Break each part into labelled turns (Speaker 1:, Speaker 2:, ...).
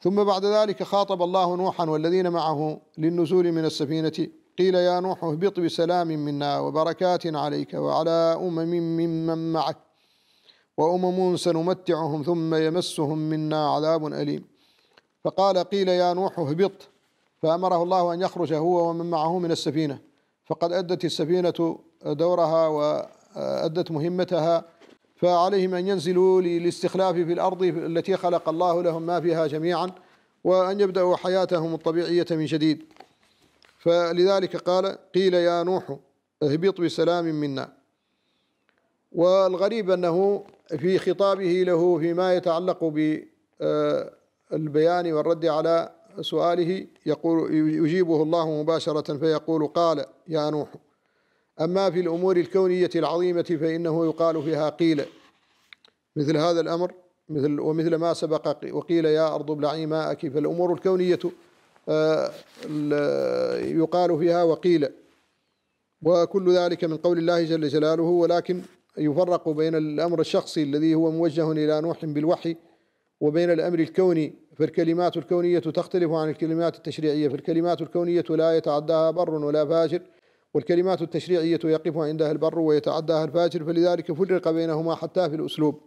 Speaker 1: ثم بعد ذلك خاطب الله نوحا والذين معه للنزول من السفينة قيل يا نوح اهبط بسلام منا وبركات عليك وعلى أمم ممن معك وأمم سنمتعهم ثم يمسهم منا عذاب أليم فقال قيل يا نوح اهبط فأمره الله أن يخرج هو ومن معه من السفينة فقد أدت السفينة دورها وأدت مهمتها فعليهم أن ينزلوا للاستخلاف في الأرض التي خلق الله لهم ما فيها جميعا وأن يبدأوا حياتهم الطبيعية من جديد فلذلك قال قيل يا نوح اهبط بسلام منا والغريب أنه في خطابه له فيما يتعلق بالبيان والرد على سؤاله يقول يجيبه الله مباشرة فيقول قال يا نوح أما في الأمور الكونية العظيمة فإنه يقال فيها قيل مثل هذا الأمر مثل ومثل ما سبق وقيل يا أرض ابلعي ماءك فالأمور الكونية آه، يقال فيها وقيل وكل ذلك من قول الله جل جلاله ولكن يفرق بين الأمر الشخصي الذي هو موجه إلى نوح بالوحي وبين الأمر الكوني فالكلمات الكونية تختلف عن الكلمات التشريعية فالكلمات الكونية لا يتعداها بر ولا فاجر والكلمات التشريعية يقف عندها البر ويتعداها الفاجر فلذلك فرق بينهما حتى في الأسلوب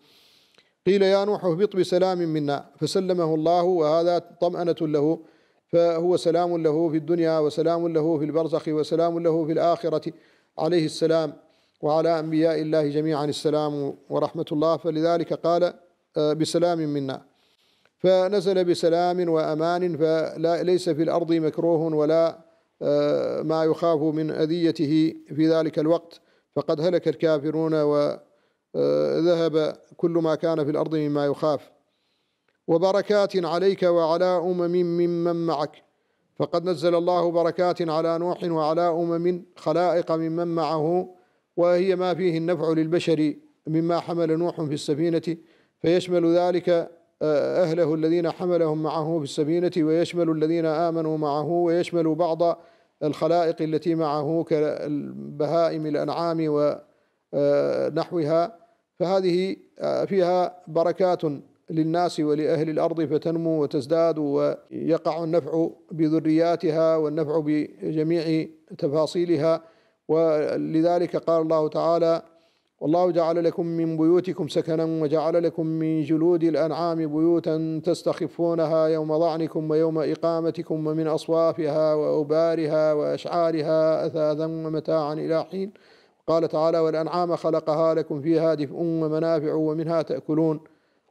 Speaker 1: قيل يا نوح اهبط بسلام منا فسلمه الله وهذا طمأنة له فهو سلام له في الدنيا وسلام له في البرزخ وسلام له في الآخرة عليه السلام وعلى أنبياء الله جميعا السلام ورحمة الله فلذلك قال آه، بسلام منا فنزل بسلام وأمان فليس في الأرض مكروه ولا آه، ما يخاف من أذيته في ذلك الوقت فقد هلك الكافرون وذهب آه، كل ما كان في الأرض مما يخاف وبركات عليك وعلى أمم ممن معك فقد نزل الله بركات على نوح وعلى أمم خلائق ممن معه وهي ما فيه النفع للبشر مما حمل نوح في السفينة فيشمل ذلك آه، أهله الذين حملهم معه في السفينة ويشمل الذين آمنوا معه ويشمل بعض الخلائق التي معه كالبهائم الأنعام ونحوها آه، فهذه آه، فيها بركات للناس ولأهل الأرض فتنمو وتزداد ويقع النفع بذرياتها والنفع بجميع تفاصيلها ولذلك قال الله تعالى والله جعل لكم من بيوتكم سكنا وجعل لكم من جلود الأنعام بيوتا تستخفونها يوم ضعنكم ويوم إقامتكم ومن أصوافها وأوبارها وأشعارها أثاثا ومتاعا إلى حين قال تعالى والأنعام خلقها لكم فيها دفء ومنافع ومنها تأكلون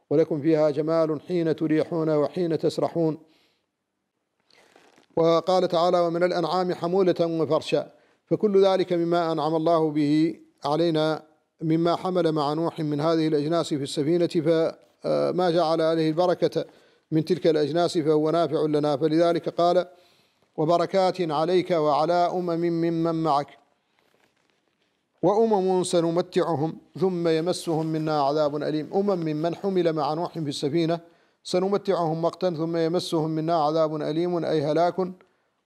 Speaker 1: ولكم فيها جمال حين تريحون وحين تسرحون وقال تعالى ومن الأنعام حمولة وفرشا فكل ذلك مما أنعم الله به علينا مما حمل مع نوح من هذه الأجناس في السفينة فما آه، جعل عليه البركة من تلك الأجناس فهو نافع لنا فلذلك قال وبركات عليك وعلى أمم ممن معك وأمم سنمتعهم ثم يمسهم منا عذاب أليم أمم ممن حمل مع نوح في السفينة سنمتعهم وقتا ثم يمسهم منا عذاب أليم أي هلاك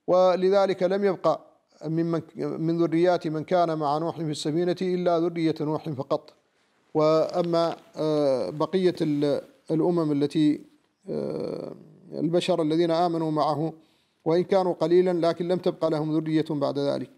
Speaker 1: ولذلك لم يبقى من, من ذريات من كان مع نوح في السفينة إلا ذرية نوح فقط وأما آه، بقية الأمم التي آه، البشر الذين آمنوا معه وإن كانوا قليلا لكن لم تبقى لهم ذرية بعد ذلك